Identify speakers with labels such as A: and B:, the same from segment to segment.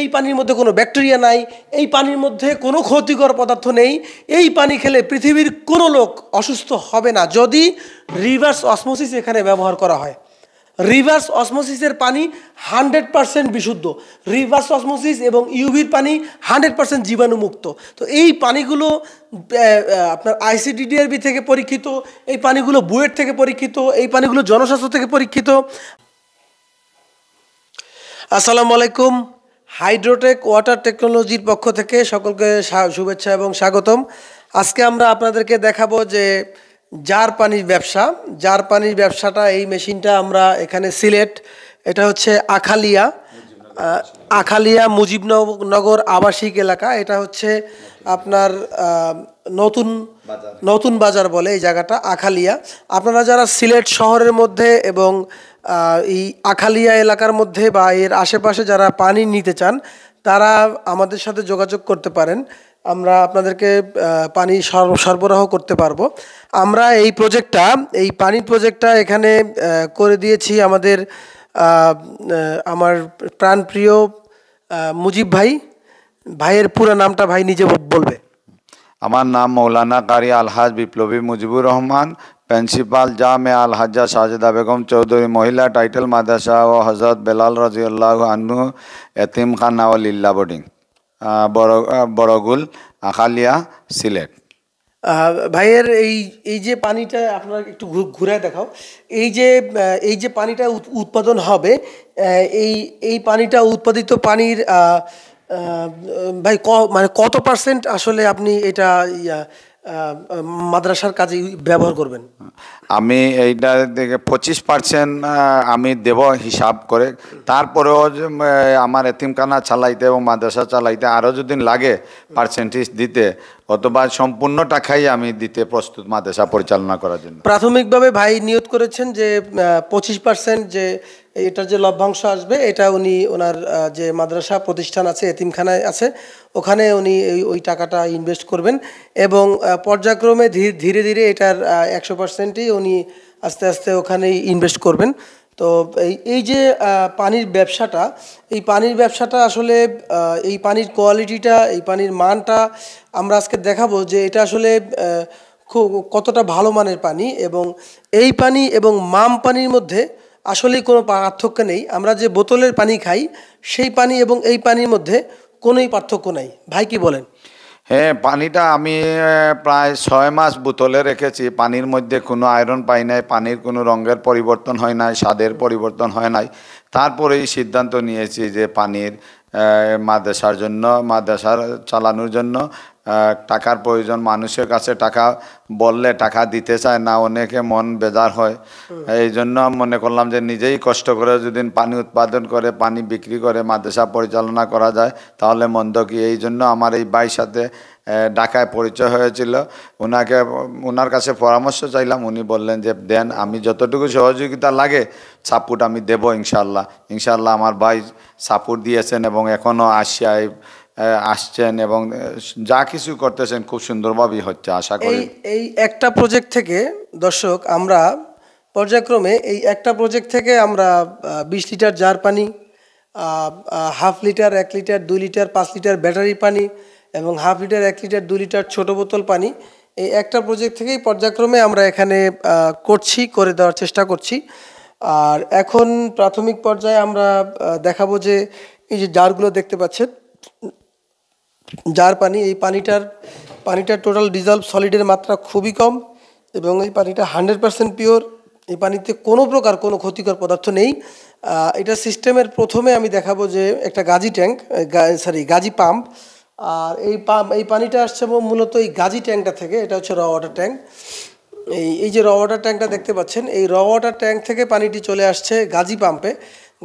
A: এই পানির মধ্যে কোনো ব্যাকটেরিয়া নাই এই পানির মধ্যে কোনো ক্ষতিকর পদার্থ নেই এই পানি খেলে পৃথিবীর কোনো লোক অসুস্থ হবে না যদি রিভার্স অসমোসিস এখানে ব্যবহার করা হয় রিভার্স অসমোসিসের পানি হান্ড্রেড পারসেন্ট বিশুদ্ধ রিভার্স অসমোসিস এবং ইউভির পানি হান্ড্রেড পারসেন্ট জীবাণুমুক্ত তো এই পানিগুলো আপনার আইসিডিডিআরবি থেকে পরীক্ষিত এই পানিগুলো বুয়েট থেকে পরীক্ষিত এই পানিগুলো জনস্বাস্থ্য থেকে পরীক্ষিত আসসালামু আলাইকুম হাইড্রোটেক ওয়াটার টেকনোলজির পক্ষ থেকে সকলকে শুভেচ্ছা এবং স্বাগতম আজকে আমরা আপনাদেরকে দেখাবো যে জার পানির ব্যবসা জার পানির ব্যবসাটা এই মেশিনটা আমরা এখানে সিলেট এটা হচ্ছে আখালিয়া আখালিয়া মুজিবনগর আবাসিক এলাকা এটা হচ্ছে আপনার নতুন নতুন বাজার বলে এই জায়গাটা আখালিয়া আপনারা যারা সিলেট শহরের মধ্যে এবং এই আখালিয়া এলাকার মধ্যে বা এর আশেপাশে যারা পানি নিতে চান তারা আমাদের সাথে যোগাযোগ করতে পারেন আমরা আপনাদেরকে পানি সরবরাহ করতে পারবো আমরা এই প্রজেক্টটা এই পানি প্রজেক্টটা এখানে করে দিয়েছি আমাদের আমার প্রাণপ্রিয় মুজিব ভাই ভাইয়ের পুরো নামটা ভাই নিজে বলবে
B: আমার নাম মৌলানা কারি আলহাজ বিপ্লবী মুজিবুর রহমান প্রিন্সিপাল জামে আল হাজ্জা সাজেদা বেগম চৌধুরী মহিলা টাইটেল মাদ্রাসা ও হজরত বেলাল রাজিউল্লাহ আনু এতিম খান আওয়ালিল্লা বোর্ডিং বড় বড়গুল আখালিয়া সিলেট ভাইয়ের এই এই যে পানিটা আপনারা একটু ঘুরে দেখাও এই যে
A: এই যে পানিটা উৎপাদন হবে এই এই পানিটা উৎপাদিত পানির ভাই ক মানে কত পার্সেন্ট আসলে আপনি এটা মাদ্রাসার কাজে ব্যবহার করবেন
B: আমি এইটা থেকে পঁচিশ পার্সেন্ট আমি দেব হিসাব করে তারপরেও আমার এতিমখানা চালাইতে এবং মাদ্রাসা চালাইতে আরও যদি লাগে পার্সেন্টেজ দিতে অথবা সম্পূর্ণ টাকাই আমি দিতে প্রস্তুত মাদ্রাসা পরিচালনা করার জন্য
A: প্রাথমিকভাবে ভাই নিয়োগ করেছেন যে পঁচিশ পার্সেন্ট যে এটার যে লভ্যাংশ আসবে এটা উনি ওনার যে মাদ্রাসা প্রতিষ্ঠান আছে এতিমখানায় আছে ওখানে উনি ওই টাকাটা ইনভেস্ট করবেন এবং পর্যায়ক্রমে ধীরে ধীরে এটার একশো পার্সেন্টই উনি আস্তে আস্তে ওখানেই ইনভেস্ট করবেন তো এই এই যে পানির ব্যবসাটা এই পানির ব্যবসাটা আসলে এই পানির কোয়ালিটিটা এই পানির মানটা আমরা আজকে দেখাবো যে এটা আসলে খুব কতটা ভালো মানের পানি এবং এই পানি এবং মাম পানির মধ্যে আসলেই কোনো পার্থক্য নেই আমরা যে বোতলের পানি খাই সেই পানি এবং এই পানির মধ্যে কোনোই পার্থক্য নাই ভাই কি বলেন
B: হ্যাঁ পানিটা আমি প্রায় ছয় মাস বোতলে রেখেছি পানির মধ্যে কোনো আয়রন পাই নাই পানির কোনো রঙের পরিবর্তন হয় নাই স্বাদের পরিবর্তন হয় নাই তারপরেই সিদ্ধান্ত নিয়েছি যে পানির মাদ্রাসার জন্য মাদ্রাসার চালানোর জন্য টাকার প্রয়োজন মানুষের কাছে টাকা বললে টাকা দিতে চায় না অনেকে মন বেজার হয় এই জন্য মনে করলাম যে নিজেই কষ্ট করে যদি পানি উৎপাদন করে পানি বিক্রি করে মাদ্রাসা পরিচালনা করা যায় তাহলে মন্দ কি এই জন্য আমার এই বাইর সাথে ঢাকায় পরিচয় হয়েছিল ওনাকে ওনার কাছে পরামর্শ চাইলাম উনি বললেন যে দেন আমি যতটুকু সহযোগিতা লাগে সাপোর্ট আমি দেব ইনশাল্লাহ ইনশাল্লাহ আমার ভাই সাপোর্ট দিয়েছেন এবং এখনও আসিয়ায় আসছেন এবং যা কিছু করতেছেন খুব সুন্দরভাবেই হচ্ছে আশা করি
A: এই একটা প্রজেক্ট থেকে দর্শক আমরা পর্যায়ক্রমে এই একটা প্রজেক্ট থেকে আমরা বিশ লিটার জার পানি হাফ লিটার এক লিটার দুই লিটার পাঁচ লিটার ব্যাটারি পানি এবং হাফ লিটার এক লিটার দু লিটার ছোট বোতল পানি এই একটা প্রজেক্ট থেকেই পর্যায়ক্রমে আমরা এখানে করছি করে দেওয়ার চেষ্টা করছি আর এখন প্রাথমিক পর্যায়ে আমরা দেখাবো যে এই যে জারগুলো দেখতে পাচ্ছেন যার পানি এই পানিটার পানিটার টোটাল ডিজলভ সলিডের মাত্রা খুবই কম এবং এই পানিটা হান্ড্রেড পারসেন্ট পিওর এই পানিতে কোনো প্রকার কোনো ক্ষতিকর পদার্থ নেই এটা সিস্টেমের প্রথমে আমি দেখাবো যে একটা Gazi tank sorry Gazi pump আর এই পাম্প এই পানিটা আসছে মূলত এই গাজি ট্যাঙ্কটা থেকে এটা হচ্ছে র ওয়াটার ট্যাঙ্ক এই এই যে র ওয়াটার ট্যাঙ্কটা দেখতে পাচ্ছেন এই র ওয়াটার ট্যাঙ্ক থেকে পানিটি চলে আসছে গাজি পাম্পে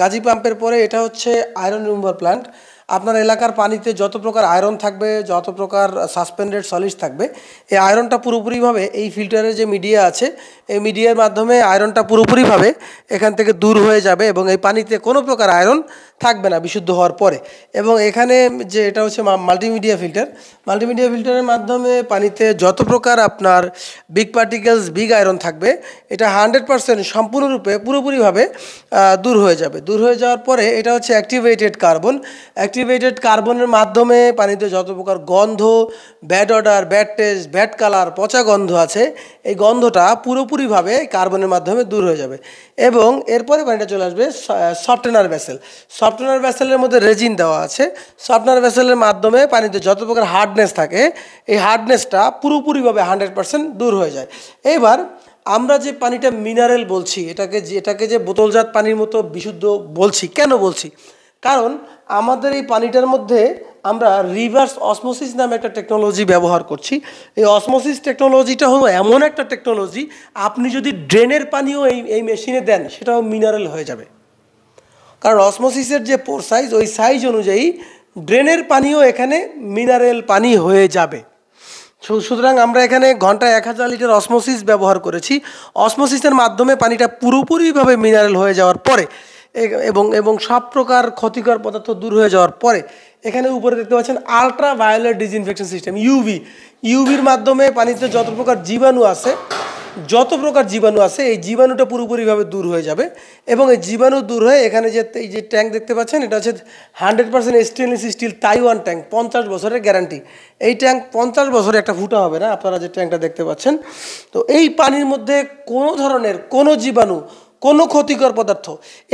A: গাজি পাম্পের পরে এটা হচ্ছে আয়রন রিমুভার প্ল্যান্ট আপনার এলাকার পানিতে যত প্রকার আয়রন থাকবে যত প্রকার সাসপেন্ডেড সলিড থাকবে এই আয়রনটা পুরোপুরিভাবে এই ফিল্টারের যে মিডিয়া আছে এই মিডিয়ার মাধ্যমে আয়রনটা পুরোপুরিভাবে এখান থেকে দূর হয়ে যাবে এবং এই পানিতে কোনো প্রকার আয়রন থাকবে না বিশুদ্ধ হওয়ার পরে এবং এখানে যে এটা হচ্ছে মাল্টিমিডিয়া ফিল্টার মাল্টিমিডিয়া ফিল্টারের মাধ্যমে পানিতে যত প্রকার আপনার বিগ পার্টিকেলস বিগ আয়রন থাকবে এটা হান্ড্রেড পারসেন্ট সম্পূর্ণরূপে পুরোপুরিভাবে দূর হয়ে যাবে দূর হয়ে যাওয়ার পরে এটা হচ্ছে অ্যাক্টিভেটেড কার্বন অ্যাক্টিভেটেড কার্বনের মাধ্যমে পানিতে যত প্রকার গন্ধ bad odour bad taste bad colour পচা গন্ধ আছে এই গন্ধটা পুরোপুরিভাবে কার্বনের মাধ্যমে দূর হয়ে যাবে এবং এরপরে পানিটা চলে আসবে সফটেনার ভেসেল সফটনার ভ্যাসেলের মধ্যে রেজিন দেওয়া আছে সফটনার ভ্যাসেলের মাধ্যমে পানিতে যত প্রকার হার্ডনেস থাকে এই হার্ডনেসটা পুরোপুরিভাবে হান্ড্রেড পারসেন্ট দূর হয়ে যায় এবার আমরা যে পানিটা মিনারেল বলছি এটাকে এটাকে যে বোতলজাত পানির মতো বিশুদ্ধ বলছি কেন বলছি কারণ আমাদের এই পানিটার মধ্যে আমরা রিভার্স অসমোসিস নামে একটা টেকনোলজি ব্যবহার করছি এই অসমোসিস টেকনোলজিটা হলো এমন একটা টেকনোলজি আপনি যদি ড্রেনের পানিও এই এই মেশিনে দেন সেটাও মিনারেল হয়ে যাবে কারণ অসমোসিসের যে পোর সাইজ ওই সাইজ অনুযায়ী ড্রেনের পানিও এখানে মিনারেল পানি হয়ে যাবে সুতরাং আমরা এখানে ঘন্টায় এক হাজার লিটার অসমোসিস ব্যবহার করেছি অসমোসিসের মাধ্যমে পানিটা পুরোপুরিভাবে মিনারেল হয়ে যাওয়ার পরে এবং এবং সব প্রকার ক্ষতিকর পদার্থ দূর হয়ে যাওয়ার পরে এখানে উপরে দেখতে পাচ্ছেন ultra violet disinfection system UV ইউভির মাধ্যমে পানিতে যত প্রকার জীবাণু আছে যত প্রকার জীবাণু আছে এই জীবাণুটা পুরোপুরিভাবে দূর হয়ে যাবে এবং এই জীবাণু দূর হয়ে এখানে যে এই যে ট্যাঙ্ক দেখতে পাচ্ছেন এটা হচ্ছে hundred percent stainless steel Taiwan tank পঞ্চাশ বছরের গ্যারান্টি এই ট্যাঙ্ক পঞ্চাশ বছরে একটা ফুটা হবে না আপনারা যে ট্যাঙ্কটা দেখতে পাচ্ছেন তো এই পানির মধ্যে কোনো ধরনের কোনো জীবাণু কোনো ক্ষতিকর পদার্থ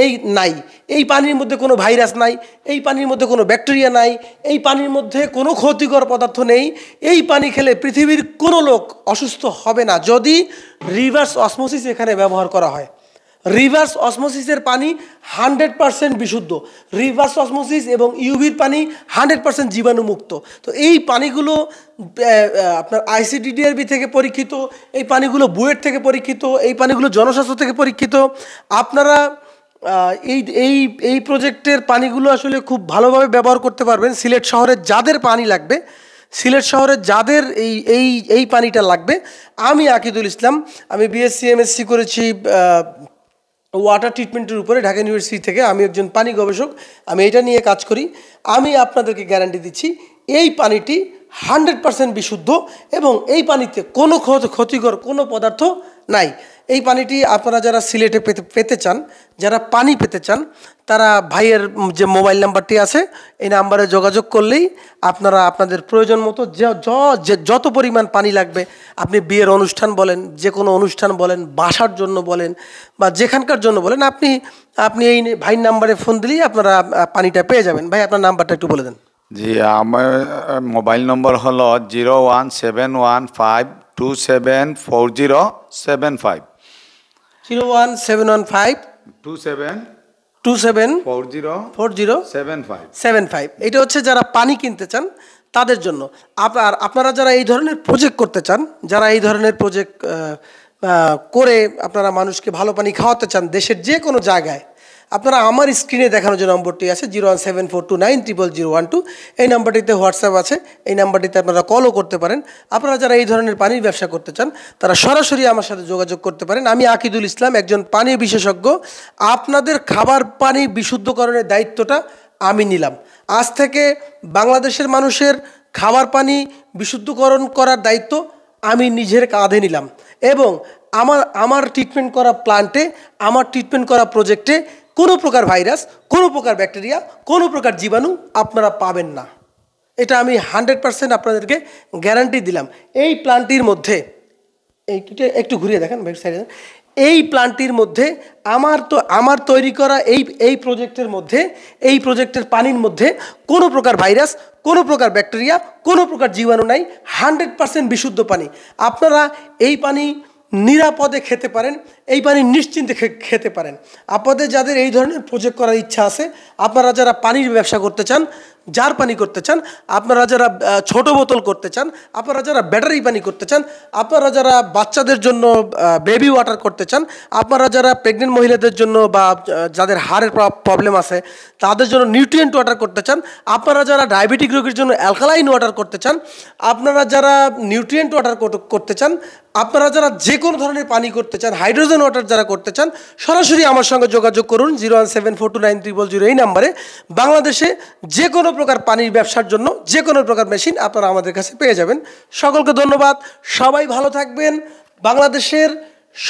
A: এই নাই এই পানির মধ্যে কোনো ভাইরাস নাই এই পানির মধ্যে কোনো ব্যাকটেরিয়া নাই এই পানির মধ্যে কোনো ক্ষতিকর পদার্থ নেই এই পানি খেলে পৃথিবীর কোনো লোক অসুস্থ হবে না যদি রিভার্স অসমোসিস এখানে ব্যবহার করা হয় রিভার্স অসমোসিসের পানি হান্ড্রেড পারসেন্ট বিশুদ্ধ রিভার্স অসমোসিস এবং ইউভির পানি হান্ড্রেড পারসেন্ট জীবাণুমুক্ত তো এই পানিগুলো আপনার আইসিডিডিআরবি থেকে পরীক্ষিত এই পানিগুলো বুয়েট থেকে পরীক্ষিত এই পানিগুলো জনস্বাস্থ্য থেকে পরীক্ষিত আপনারা এই এই এই প্রজেক্টের পানিগুলো আসলে খুব ভালোভাবে ব্যবহার করতে পারবেন সিলেট শহরে যাদের পানি লাগবে সিলেট শহরে যাদের এই এই এই পানিটা লাগবে আমি আকিদুল ইসলাম আমি বিএসসি এমএসসি করেছি ওয়াটার ট্রিটমেন্টের উপরে ঢাকা ইউনিভার্সিটি থেকে আমি একজন পানি গবেষক আমি এটা নিয়ে কাজ করি আমি আপনাদেরকে গ্যারান্টি দিচ্ছি এই পানিটি হান্ড্রেড পারসেন্ট বিশুদ্ধ এবং এই পানিতে কোনো ক্ষতিকর কোনো পদার্থ নাই এই পানিটি আপনারা যারা সিলেটে পেতে পেতে চান যারা পানি পেতে চান তারা ভাইয়ের যে মোবাইল নাম্বারটি আছে এই নাম্বারে যোগাযোগ করলেই আপনারা আপনাদের প্রয়োজন মতো যত পরিমাণ পানি লাগবে আপনি বিয়ের অনুষ্ঠান বলেন যে কোনো অনুষ্ঠান বলেন বাসার জন্য বলেন বা যেখানকার জন্য বলেন আপনি আপনি এই ভাইয়ের নাম্বারে ফোন দিলেই আপনারা পানিটা পেয়ে যাবেন ভাই আপনার নাম্বারটা একটু
B: বলে দেন জি আমার মোবাইল নম্বর হল zero one seven one five two seven four zero seven five
A: zero one seven one five two seven two seven four zero four zero seven five seven five এটা হচ্ছে যারা পানি কিনতে চান তাদের জন্য আপনার আপনারা যারা এই ধরনের প্রজেক্ট করতে চান যারা এই ধরনের প্রজেক্ট করে আপনারা মানুষকে ভালো পানি খাওয়াতে চান দেশের যে কোনো জায়গায় আপনারা আমার স্ক্রিনে দেখানো যে নম্বরটি আছে zero one seven four two nine triple zero one two এই নাম্বারটিতে হোয়াটসঅ্যাপ আছে এই নাম্বারটিতে আপনারা কলও করতে পারেন আপনারা যারা এই ধরনের পানির ব্যবসা করতে চান তারা সরাসরি আমার সাথে যোগাযোগ করতে পারেন আমি আকিদুল ইসলাম একজন পানি বিশেষজ্ঞ আপনাদের খাবার পানি বিশুদ্ধকরণের দায়িত্বটা আমি নিলাম আজ থেকে বাংলাদেশের মানুষের খাবার পানি বিশুদ্ধকরণ করার দায়িত্ব আমি নিজের কাঁধে নিলাম এবং আমার আমার ট্রিটমেন্ট করা প্লান্টে আমার ট্রিটমেন্ট করা প্রজেক্টে কোনো প্রকার ভাইরাস কোনো প্রকার ব্যাকটেরিয়া কোনো প্রকার জীবাণু আপনারা পাবেন না এটা আমি হান্ড্রেড পারসেন্ট আপনাদেরকে গ্যারান্টি দিলাম এই প্লান্টির মধ্যে এইটা একটু ঘুরিয়ে দেখেন এই প্লান্টির মধ্যে আমার তো আমার তৈরি করা এই এই প্রজেক্টের মধ্যে এই প্রজেক্টের পানির মধ্যে কোনো প্রকার ভাইরাস কোনো প্রকার ব্যাকটেরিয়া কোনো প্রকার জীবাণু নাই হান্ড্রেড পারসেন্ট বিশুদ্ধ পানি আপনারা এই পানি নিরাপদে খেতে পারেন এই পানি নিশ্চিন্তে খেতে পারেন আপনাদের যাদের এই ধরনের প্রজেক্ট করার ইচ্ছা আছে আপনারা যারা পানির ব্যবসা করতে চান জার পানি করতে চান আপনারা যারা ছোট বোতল করতে চান আপনারা যারা ব্যাটারি পানি করতে চান আপনারা যারা বাচ্চাদের জন্য বেবি ওয়াটার করতে চান আপনারা যারা প্রেগনেন্ট মহিলাদের জন্য বা যাদের হাড়ের প্রবলেম আছে তাদের জন্য নিউট্রিয়েন্ট ওয়াটার করতে চান আপনারা যারা ডায়াবেটিক রোগীর জন্য অ্যালকালাইন ওয়াটার করতে চান আপনারা যারা নিউট্রিয়েন্ট ওয়াটার করতে চান আপনারা যারা যে কোনো ধরনের পানি করতে চান হাইড্রোজেন ওয়াটার যারা করতে চান সরাসরি আমার সঙ্গে যোগাযোগ করুন zero one seven four two nine triple zero এই নাম্বারে বাংলাদেশে যে কোনো প্রকার পানির ব্যবসার জন্য যে কোনো প্রকার মেশিন আপনারা আমাদের কাছে পেয়ে যাবেন সকলকে ধন্যবাদ সবাই ভালো থাকবেন বাংলাদেশের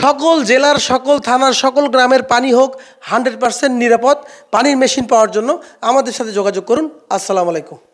A: সকল জেলার সকল থানার সকল গ্রামের পানি হোক হান্ড্রেড পারসেন্ট নিরাপদ পানির মেশিন পাওয়ার জন্য আমাদের সাথে যোগাযোগ করুন আসসালামু আলাইকুম